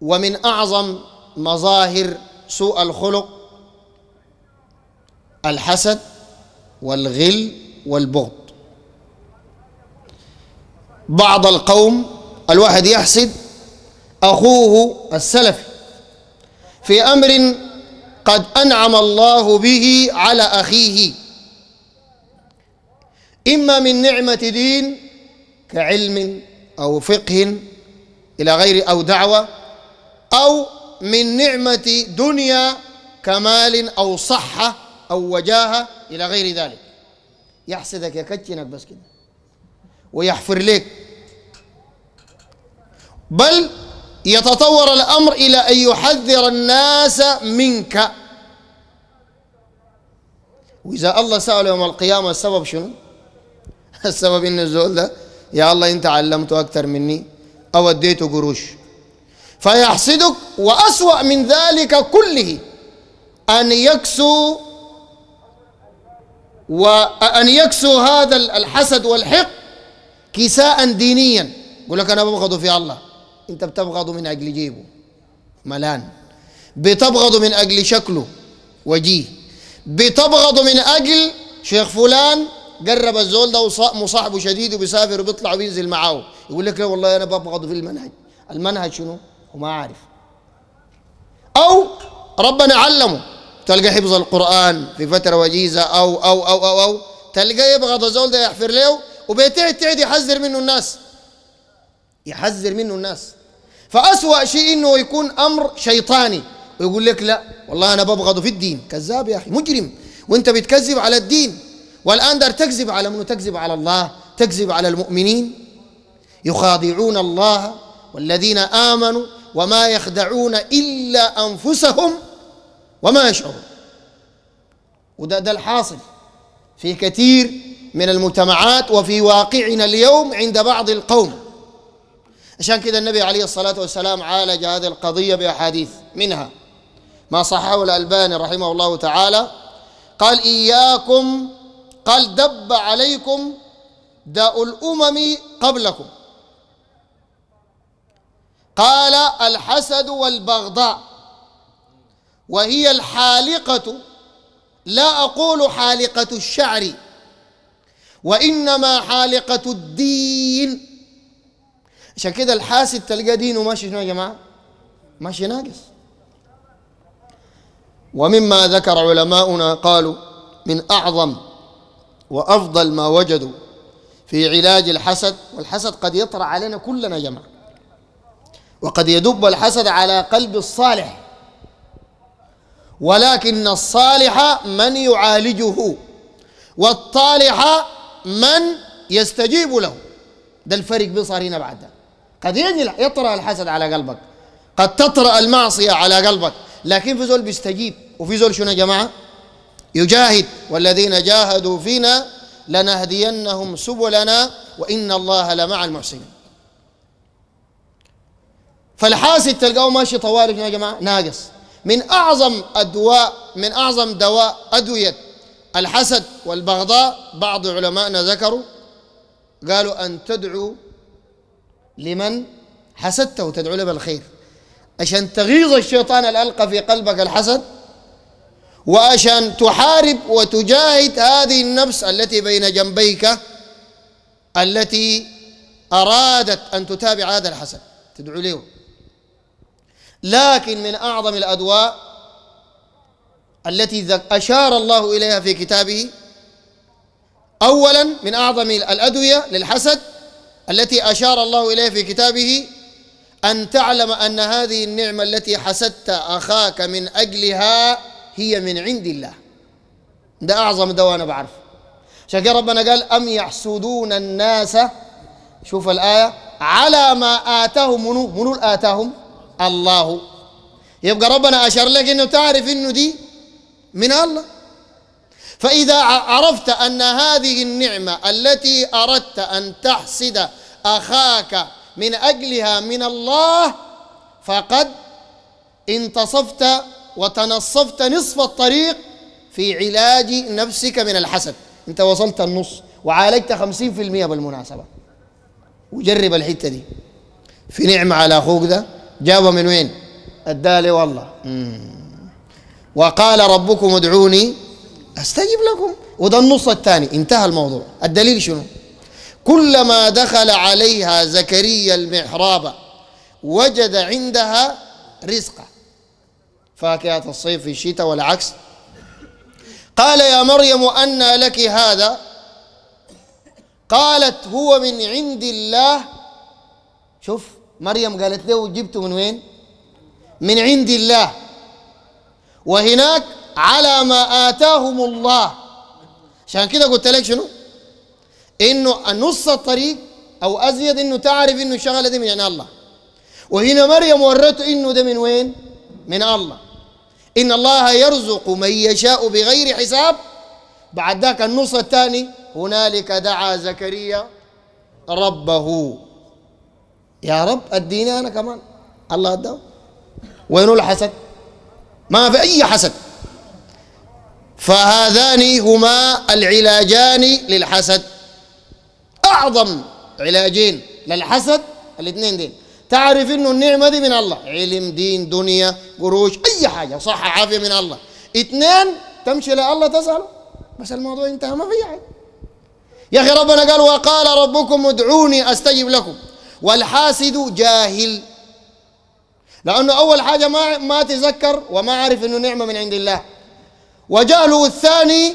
ومن اعظم مظاهر سوء الخلق الحسد والغل والبغض بعض القوم الواحد يحسد اخوه السلفي في امر قد انعم الله به على اخيه اما من نعمه دين كعلم او فقه الى غير او دعوه أو من نعمة دنيا كمال أو صحة أو وجاهة إلى غير ذلك يحسدك يكتنك بس كده ويحفر لك بل يتطور الأمر إلى أن يحذر الناس منك وإذا الله سأل يوم القيامة السبب شنو؟ السبب إن الزول ده يا الله أنت علمته أكثر مني أو أديته قروش فيحسدك وأسوأ من ذلك كله أن يكسو وأن يكسو هذا الحسد والحق كساء دينيا يقول لك أنا ببغضه في الله أنت بتبغضه من أجل جيبه ملان بتبغضه من أجل شكله وجيه بتبغضه من أجل شيخ فلان قرب الزول ده مصاحبه شديد وبيسافر وبيطلع وبينزل معاه يقول لك لا والله أنا ببغضه في المنهج المنهج شنو؟ وما عارف أو ربنا علمه تلقى حفظ القرآن في فترة وجيزة أو أو أو أو, أو. تلقى يبغى زول ده يحفر له وبيتعد تعد يحذر منه الناس يحذر منه الناس فأسوأ شيء إنه يكون أمر شيطاني ويقول لك لا والله أنا ببغضه في الدين كذاب يا أخي مجرم وأنت بتكذب على الدين والآن دار تكذب على منه تكذب على الله تكذب على المؤمنين يخادعون الله والذين آمنوا وما يخدعون إلا أنفسهم وما يشعرون وده ده الحاصل في كثير من المجتمعات وفي واقعنا اليوم عند بعض القوم عشان كده النبي عليه الصلاة والسلام عالج هذه القضية بأحاديث منها ما صححه الألباني رحمه الله تعالى قال إياكم قال دب عليكم داء الأمم قبلكم قال الحسد والبغضاء وهي الحالقة لا أقول حالقة الشعر وإنما حالقة الدين عشان كده الحاسد تلقى دينه ماشي شنو يا جماعة ماشي ناقص ومما ذكر علماؤنا قالوا من أعظم وأفضل ما وجدوا في علاج الحسد والحسد قد يطرأ علينا كلنا يا جماعه وقد يدب الحسد على قلب الصالح ولكن الصالح من يعالجه والطالح من يستجيب له ده الفرق بصارينا بعد ده قد يطرأ الحسد على قلبك قد تطرأ المعصية على قلبك لكن في زول بيستجيب وفي زول شنو يا جماعة يجاهد والذين جاهدوا فينا لنهدينهم سبلنا وإن الله لمع المحسنين فالحاسد تلقاه ماشي طوارئ يا جماعه ناقص من اعظم ادواء من اعظم دواء ادويه الحسد والبغضاء بعض علمائنا ذكروا قالوا ان تدعو لمن حسدته وتدعو له بالخير عشان تغيظ الشيطان الالقى في قلبك الحسد وعشان تحارب وتجاهد هذه النفس التي بين جنبيك التي ارادت ان تتابع هذا الحسد تدعو له لكن من أعظم الأدواء التي أشار الله إليها في كتابه أولا من أعظم الأدوية للحسد التي أشار الله إليها في كتابه أن تعلم أن هذه النعمة التي حسدت أخاك من أجلها هي من عند الله ده أعظم دواء أنا بعرفه عشان كده ربنا قال أم يحسدون الناس شوف الآية على ما آتاهم منو منو آتاهم الله يبقى ربنا أشار لك أنه تعرف أنه دي من الله فإذا عرفت أن هذه النعمة التي أردت أن تحسد أخاك من أجلها من الله فقد انتصفت وتنصفت نصف الطريق في علاج نفسك من الحسد أنت وصلت النص وعالجت خمسين في المية بالمناسبة وجرب الحتة دي في نعمة على أخوك ده جابه من وين الدالي والله وقال ربكم ادعوني استجب لكم وده النص الثاني انتهى الموضوع الدليل شنو كلما دخل عليها زكريا المحراب وجد عندها رزقا فاكهة الصيف في الشتاء والعكس قال يا مريم أنى لك هذا قالت هو من عند الله شوف مريم قالت له جبته من وين من عند الله وهناك على ما آتاهم الله عشان كده قلت لك شنو انه نص الطريق او ازيد انه تعرف انه الشغله دي من الله وهنا مريم ورته انه ده من وين من الله ان الله يرزق من يشاء بغير حساب بعد ذاك النص الثاني هنالك دعا زكريا ربه يا رب اديني انا كمان الله اداه وين الحسد ما في اي حسد فهذان هما العلاجان للحسد اعظم علاجين للحسد الاثنين دين تعرف انه النعمه دي من الله علم دين دنيا قروش اي حاجه صحه عافيه من الله اثنين تمشي لله تساله بس الموضوع انتهى ما في حاجه يا اخي ربنا قال وقال ربكم ادعوني استجب لكم والحاسد جاهل لأنه أول حاجة ما ما تذكر وما عارف أنه نعمة من عند الله وجهله الثاني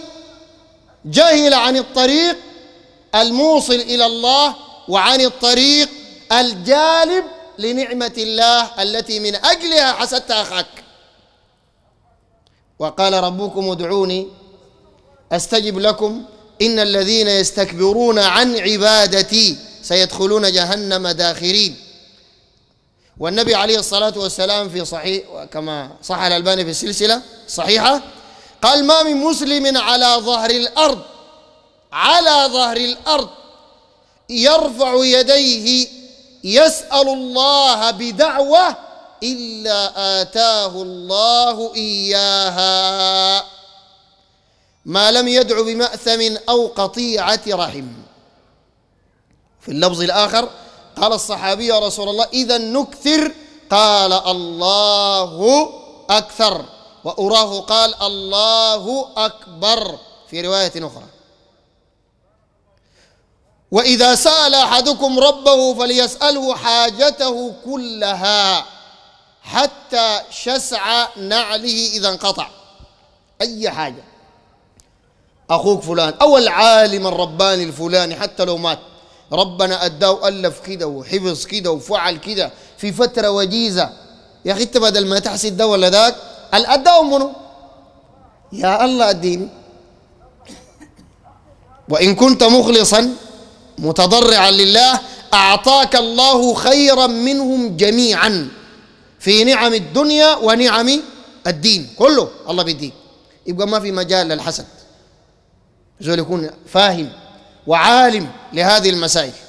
جهل عن الطريق الموصل إلى الله وعن الطريق الجالب لنعمة الله التي من أجلها حسدت أخاك وقال ربكم ادعوني أستجب لكم إن الذين يستكبرون عن عبادتي سيدخلون جهنم داخرين والنبي عليه الصلاة والسلام في صحيح كما صح الألباني في السلسلة صحيحة قال ما من مسلم على ظهر الأرض على ظهر الأرض يرفع يديه يسأل الله بدعوة إلا آتاه الله إياها ما لم يدع بمأثم أو قطيعة رحم في اللفظ الآخر قال الصحابي يا رسول الله إذا نكثر قال الله أكثر وأراه قال الله أكبر في رواية أخرى وإذا سأل أحدكم ربه فليسأله حاجته كلها حتى شسع نعله إذا انقطع أي حاجة أخوك فلان أو العالم الرباني الفلاني حتى لو مات ربنا أداه وألف كده وحفظ كده وفعل كده في فترة وجيزة يا أخي أنت بدل ما تحسد ده ولا ذاك الاداء منه يا الله أديني وإن كنت مخلصا متضرعا لله أعطاك الله خيرا منهم جميعا في نعم الدنيا ونعم الدين كله الله بيديك يبقى ما في مجال للحسد زول يكون فاهم وعالم لهذه المسائل